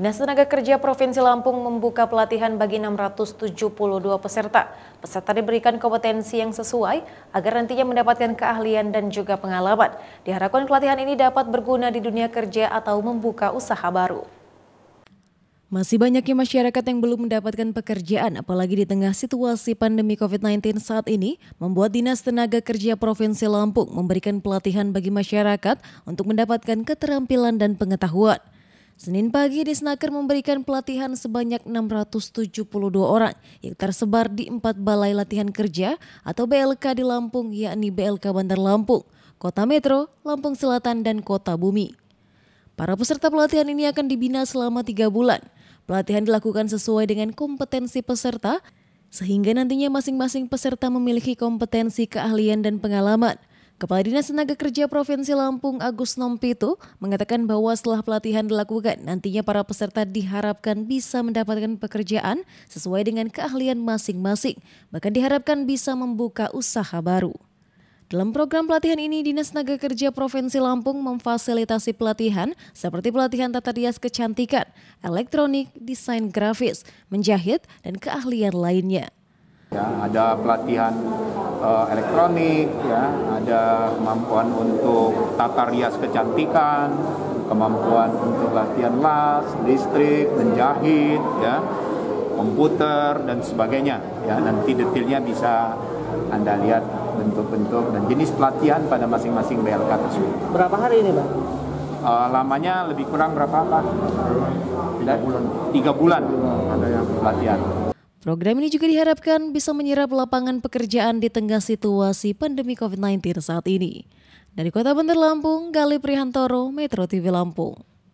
Dinas Tenaga Kerja Provinsi Lampung membuka pelatihan bagi 672 peserta. Peserta diberikan kompetensi yang sesuai agar nantinya mendapatkan keahlian dan juga pengalaman. Diharapkan pelatihan ini dapat berguna di dunia kerja atau membuka usaha baru. Masih banyaknya masyarakat yang belum mendapatkan pekerjaan, apalagi di tengah situasi pandemi COVID-19 saat ini, membuat Dinas Tenaga Kerja Provinsi Lampung memberikan pelatihan bagi masyarakat untuk mendapatkan keterampilan dan pengetahuan. Senin pagi Disnaker memberikan pelatihan sebanyak 672 orang yang tersebar di empat balai latihan kerja atau BLK di Lampung yakni BLK Bandar Lampung, Kota Metro, Lampung Selatan, dan Kota Bumi. Para peserta pelatihan ini akan dibina selama tiga bulan. Pelatihan dilakukan sesuai dengan kompetensi peserta, sehingga nantinya masing-masing peserta memiliki kompetensi keahlian dan pengalaman – Kepala Dinas Tenaga Kerja Provinsi Lampung Agus Nompitu mengatakan bahwa setelah pelatihan dilakukan, nantinya para peserta diharapkan bisa mendapatkan pekerjaan sesuai dengan keahlian masing-masing, bahkan diharapkan bisa membuka usaha baru. Dalam program pelatihan ini, Dinas Tenaga Kerja Provinsi Lampung memfasilitasi pelatihan seperti pelatihan tata rias kecantikan, elektronik, desain grafis, menjahit, dan keahlian lainnya. Ya, ada pelatihan uh, elektronik, ya, ada kemampuan untuk tata rias kecantikan, kemampuan untuk latihan las, listrik, menjahit, ya, komputer dan sebagainya. Ya, nanti detailnya bisa anda lihat bentuk-bentuk dan jenis pelatihan pada masing-masing BLK tersebut. Berapa hari ini, Pak? Uh, lamanya lebih kurang berapa, Pak? Tiga bulan. Tiga bulan. Ada yang pelatihan. Program ini juga diharapkan bisa menyerap lapangan pekerjaan di tengah situasi pandemi COVID-19 saat ini. Dari Kota Bandar Lampung, Galih Prihantoro, Metro TV Lampung.